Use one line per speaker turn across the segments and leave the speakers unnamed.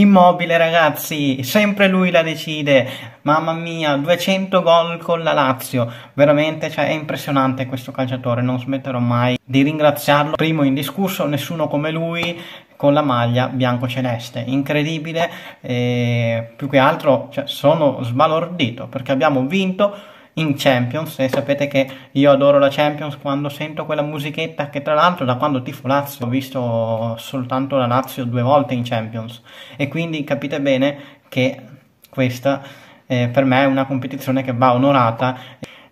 Immobile ragazzi, sempre lui la decide, mamma mia, 200 gol con la Lazio, veramente cioè, è impressionante questo calciatore, non smetterò mai di ringraziarlo, primo indiscusso, nessuno come lui con la maglia bianco-celeste, incredibile, e più che altro cioè, sono sbalordito perché abbiamo vinto in Champions e sapete che io adoro la Champions quando sento quella musichetta che tra l'altro da quando tifo Lazio ho visto soltanto la Lazio due volte in Champions e quindi capite bene che questa eh, per me è una competizione che va onorata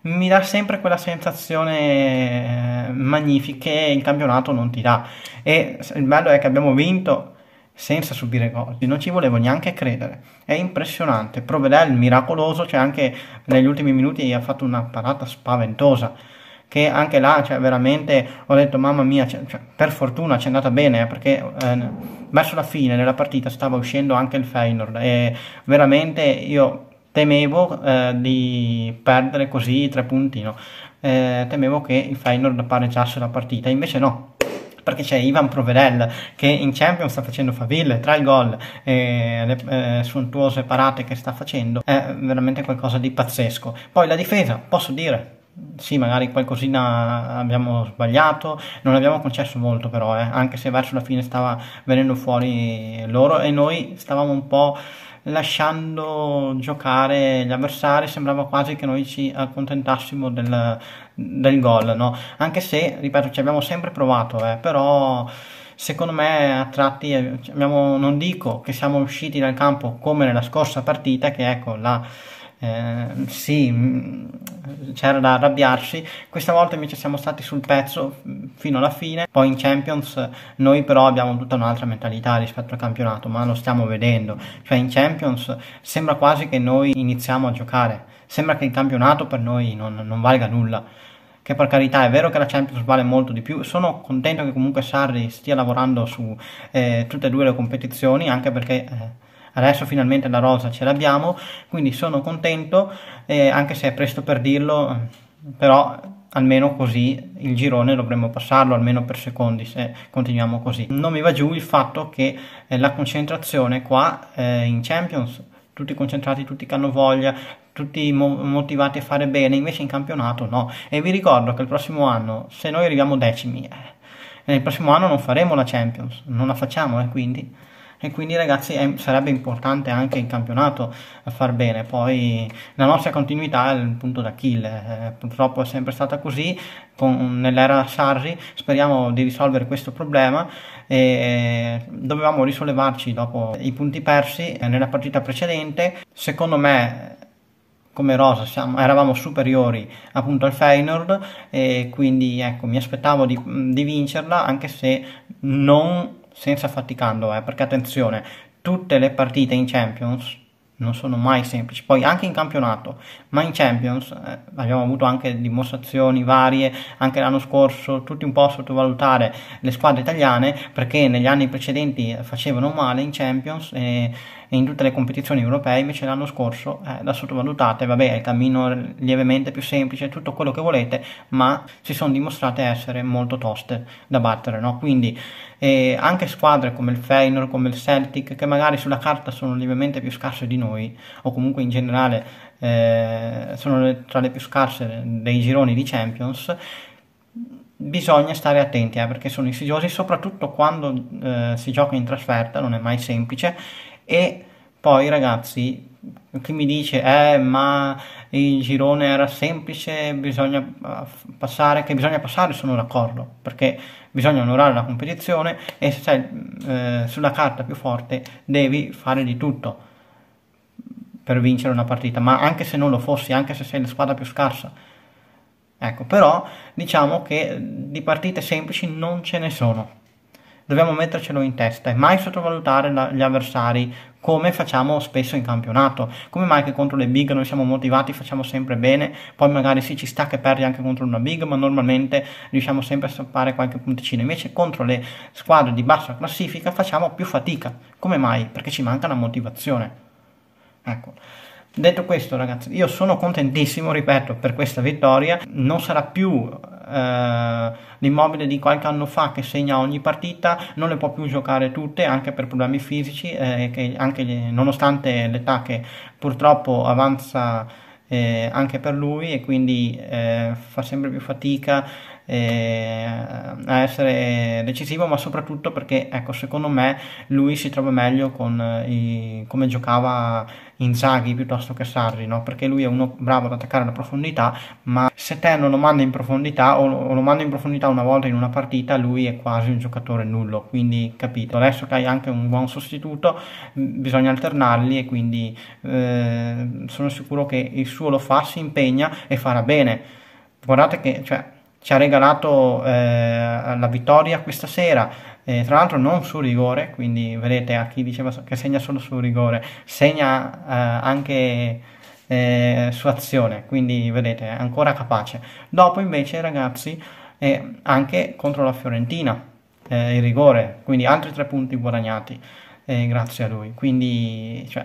mi dà sempre quella sensazione eh, magnifica che il campionato non ti dà e il bello è che abbiamo vinto senza subire gol, non ci volevo neanche credere. È impressionante. Provedel miracoloso, cioè anche negli ultimi minuti ha fatto una parata spaventosa. Che anche là, cioè, veramente ho detto: Mamma mia, cioè, cioè per fortuna ci è andata bene. Eh, perché eh, verso la fine della partita stava uscendo anche il Feyenoord. E veramente io temevo eh, di perdere così tre puntino. Eh, temevo che il Feyenoord pareggiasse la partita, invece no, perché c'è Ivan Provedel che in Champions sta facendo faville tra il gol e le eh, sontuose parate che sta facendo è veramente qualcosa di pazzesco poi la difesa posso dire sì, magari qualcosina abbiamo sbagliato, non abbiamo concesso molto però, eh, anche se verso la fine stava venendo fuori loro e noi stavamo un po' lasciando giocare gli avversari, sembrava quasi che noi ci accontentassimo del, del gol, no? anche se, ripeto, ci abbiamo sempre provato, eh, però secondo me a tratti eh, abbiamo, non dico che siamo usciti dal campo come nella scorsa partita, che ecco la eh, sì, mm, c'era da arrabbiarsi. Questa volta invece siamo stati sul pezzo fino alla fine. Poi in Champions noi però abbiamo tutta un'altra mentalità rispetto al campionato, ma lo stiamo vedendo. Cioè in Champions sembra quasi che noi iniziamo a giocare. Sembra che il campionato per noi non, non valga nulla che per carità è vero che la Champions vale molto di più, sono contento che comunque Sarri stia lavorando su eh, tutte e due le competizioni, anche perché eh, adesso finalmente la rosa ce l'abbiamo, quindi sono contento, eh, anche se è presto per dirlo, però almeno così il girone dovremmo passarlo almeno per secondi se continuiamo così non mi va giù il fatto che eh, la concentrazione qua eh, in Champions tutti concentrati, tutti che hanno voglia tutti motivati a fare bene invece in campionato no e vi ricordo che il prossimo anno se noi arriviamo decimi eh, nel prossimo anno non faremo la Champions non la facciamo eh quindi e quindi ragazzi è, sarebbe importante anche in campionato eh, far bene, poi la nostra continuità è il punto d'Achille, eh, purtroppo è sempre stata così, nell'era Sarri speriamo di risolvere questo problema e eh, dovevamo risollevarci dopo i punti persi eh, nella partita precedente, secondo me come rosa siamo, eravamo superiori appunto al Feyenoord e quindi ecco mi aspettavo di, di vincerla anche se non senza faticando, eh, perché attenzione, tutte le partite in Champions non sono mai semplici, poi anche in campionato, ma in Champions eh, abbiamo avuto anche dimostrazioni varie, anche l'anno scorso, tutti un po' sottovalutare le squadre italiane perché negli anni precedenti facevano male in Champions e e in tutte le competizioni europee invece l'anno scorso eh, la sottovalutate, vabbè il cammino lievemente più semplice, tutto quello che volete, ma si sono dimostrate essere molto toste da battere, no? quindi eh, anche squadre come il Feyenoord, come il Celtic, che magari sulla carta sono lievemente più scarse di noi, o comunque in generale eh, sono tra le più scarse dei gironi di Champions, bisogna stare attenti eh, perché sono insidiosi, soprattutto quando eh, si gioca in trasferta, non è mai semplice e poi ragazzi, chi mi dice, eh, ma il girone era semplice, bisogna eh, passare, che bisogna passare, sono d'accordo, perché bisogna onorare la competizione e se sei eh, sulla carta più forte devi fare di tutto per vincere una partita, ma anche se non lo fossi, anche se sei la squadra più scarsa. Ecco, però diciamo che di partite semplici non ce ne sono dobbiamo mettercelo in testa e mai sottovalutare la, gli avversari come facciamo spesso in campionato, come mai che contro le big noi siamo motivati, facciamo sempre bene, poi magari sì ci sta che perdi anche contro una big, ma normalmente riusciamo sempre a stoppare qualche punticino, invece contro le squadre di bassa classifica facciamo più fatica, come mai? Perché ci manca la motivazione. Ecco. Detto questo ragazzi, io sono contentissimo, ripeto, per questa vittoria, non sarà più eh, l'immobile di qualche anno fa che segna ogni partita non le può più giocare tutte anche per problemi fisici eh, anche, nonostante l'età che purtroppo avanza eh, anche per lui e quindi eh, fa sempre più fatica eh, a essere decisivo, ma soprattutto perché, ecco, secondo me lui si trova meglio con eh, i, come giocava Inzaghi piuttosto che Sarri, no? perché lui è uno bravo ad attaccare la profondità, ma se te non lo manda in profondità o lo, o lo manda in profondità una volta in una partita, lui è quasi un giocatore nullo, quindi capito, adesso che hai anche un buon sostituto bisogna alternarli e quindi eh, sono sicuro che il suo lo fa, si impegna e farà bene. Guardate che, cioè, ci ha regalato eh, la vittoria questa sera. Eh, tra l'altro non su rigore, quindi vedete a chi diceva che segna solo su rigore, segna eh, anche eh, su azione, quindi vedete è ancora capace. Dopo invece ragazzi anche contro la Fiorentina eh, il rigore, quindi altri tre punti guadagnati eh, grazie a lui. Quindi cioè,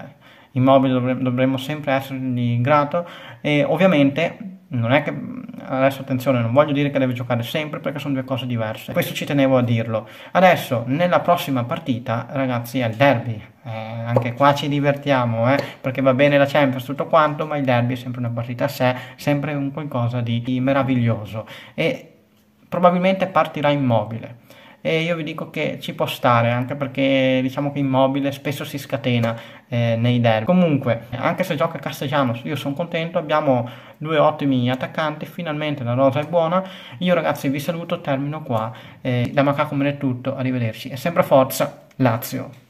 Immobile dovremmo sempre essergli grato e ovviamente non è che adesso attenzione, non voglio dire che deve giocare sempre perché sono due cose diverse. Questo ci tenevo a dirlo. Adesso nella prossima partita, ragazzi, è il derby. Eh, anche qua ci divertiamo eh, perché va bene la Champions tutto quanto, ma il derby è sempre una partita a sé, sempre un qualcosa di, di meraviglioso e probabilmente partirà immobile e io vi dico che ci può stare anche perché diciamo che Immobile spesso si scatena eh, nei derby. Comunque, anche se gioca Castellanos, io sono contento, abbiamo due ottimi attaccanti, finalmente la rosa è buona. Io ragazzi vi saluto, termino qua. Eh, da Macaco me ne è tutto, arrivederci e sempre forza Lazio.